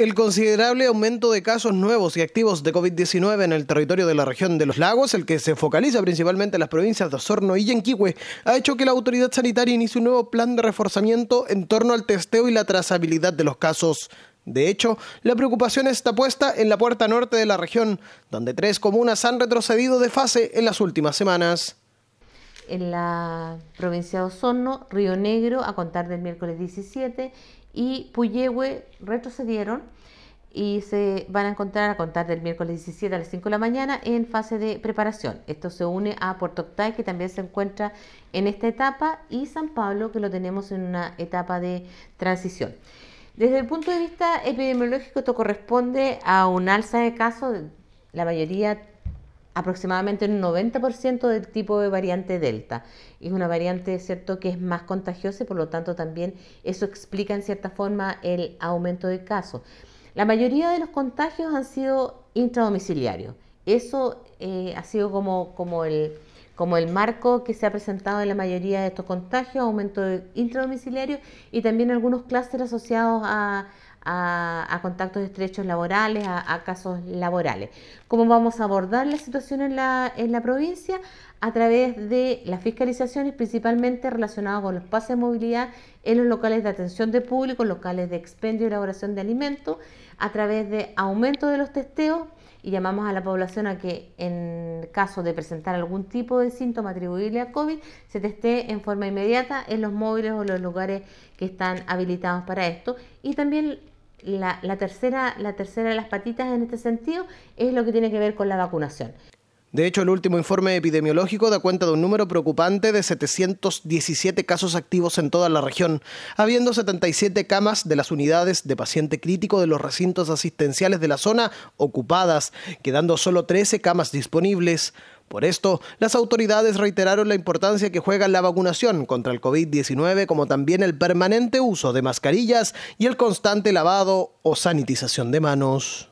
El considerable aumento de casos nuevos y activos de COVID-19 en el territorio de la región de los lagos, el que se focaliza principalmente en las provincias de Osorno y Yenquihue, ha hecho que la autoridad sanitaria inicie un nuevo plan de reforzamiento en torno al testeo y la trazabilidad de los casos. De hecho, la preocupación está puesta en la puerta norte de la región, donde tres comunas han retrocedido de fase en las últimas semanas en la provincia de Osorno, Río Negro a contar del miércoles 17 y Puyehue retrocedieron y se van a encontrar a contar del miércoles 17 a las 5 de la mañana en fase de preparación. Esto se une a Puerto Octay, que también se encuentra en esta etapa, y San Pablo, que lo tenemos en una etapa de transición. Desde el punto de vista epidemiológico, esto corresponde a un alza de casos, la mayoría aproximadamente un 90% del tipo de variante Delta. Es una variante, ¿cierto?, que es más contagiosa y por lo tanto también eso explica en cierta forma el aumento de casos. La mayoría de los contagios han sido intradomiciliarios. Eso eh, ha sido como, como, el, como el marco que se ha presentado en la mayoría de estos contagios, aumento intradomiciliario y también algunos clústeres asociados a, a, contactos estrechos laborales, a, casos laborales. ¿Cómo vamos a abordar la situación en la, en la provincia? A través de las fiscalizaciones principalmente relacionadas con los pases de movilidad en los locales de atención de público, locales de expendio y elaboración de alimentos, a través de aumento de los testeos y llamamos a la población a que en caso de presentar algún tipo de síntoma atribuible a COVID, se teste en forma inmediata en los móviles o los lugares que están habilitados para esto. Y también la, tercera, la tercera de las patitas en este sentido es lo que tiene que ver con la vacunación. De hecho, el último informe epidemiológico da cuenta de un número preocupante de 717 casos activos en toda la región, habiendo 77 camas de las unidades de paciente crítico de los recintos asistenciales de la zona ocupadas, quedando solo 13 camas disponibles. Por esto, las autoridades reiteraron la importancia que juega la vacunación contra el COVID-19, como también el permanente uso de mascarillas y el constante lavado o sanitización de manos.